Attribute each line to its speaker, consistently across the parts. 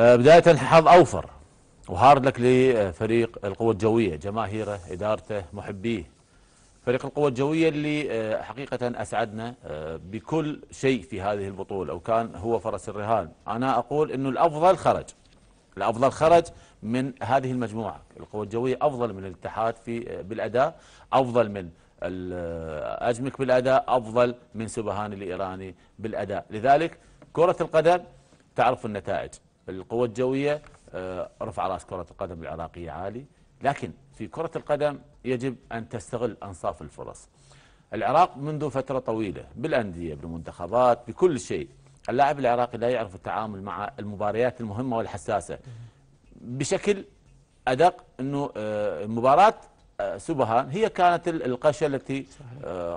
Speaker 1: آه، بداية حظ أوفر وهارد لك لفريق القوة الجوية جماهيره إدارته محبيه فريق القوة الجوية اللي آه، حقيقة أسعدنا آه، بكل شيء في هذه البطولة وكان هو فرس الرهان أنا أقول أنه الأفضل خرج الأفضل خرج من هذه المجموعة القوة الجوية أفضل من الاتحاد في بالأداء أفضل من أجمك بالأداء أفضل من سبهان الإيراني بالأداء لذلك كرة القدم تعرف النتائج القوة الجوية آه، رفع رأس كرة القدم العراقية عالي لكن في كرة القدم يجب أن تستغل أنصاف الفرص العراق منذ فترة طويلة بالأندية بالمنتخبات بكل شيء اللاعب العراقي لا يعرف التعامل مع المباريات المهمة والحساسة بشكل أدق أنه آه، مباراة آه، سبهان هي كانت القشه التي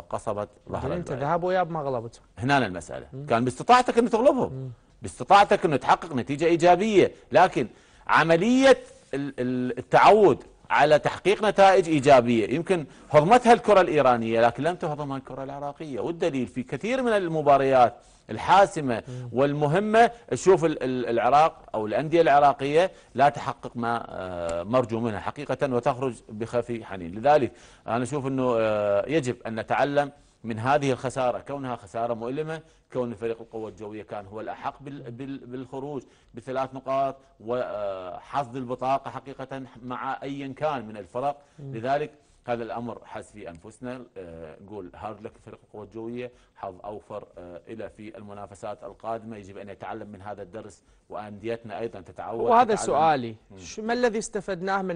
Speaker 1: قصبت ظهر انت ذهاب وياب ما غلبته هنا المساله كان باستطاعتك ان تغلبهم باستطاعتك أنه تحقق نتيجة إيجابية لكن عملية التعود على تحقيق نتائج إيجابية يمكن هضمتها الكرة الإيرانية لكن لم تهضمها الكرة العراقية والدليل في كثير من المباريات الحاسمة والمهمة تشوف العراق أو الأندية العراقية لا تحقق ما آه، مرجو منها حقيقة وتخرج بخفي حنين لذلك أنا أشوف أنه آه، يجب أن نتعلم من هذه الخسارة كونها خسارة مؤلمة كون فريق القوة الجوية كان هو الأحق بالخروج بثلاث نقاط وحصد آه، البطاقة حقيقة مع أيا كان من الفرق لذلك هذا الأمر حس في أنفسنا نقول آه، هارد لك فريق القوة الجوية حظ أوفر آه، إلى في المنافسات القادمة يجب أن يتعلم من هذا الدرس وأنديتنا أيضا تتعود وهذا تتعلم. سؤالي ما الذي استفدناه من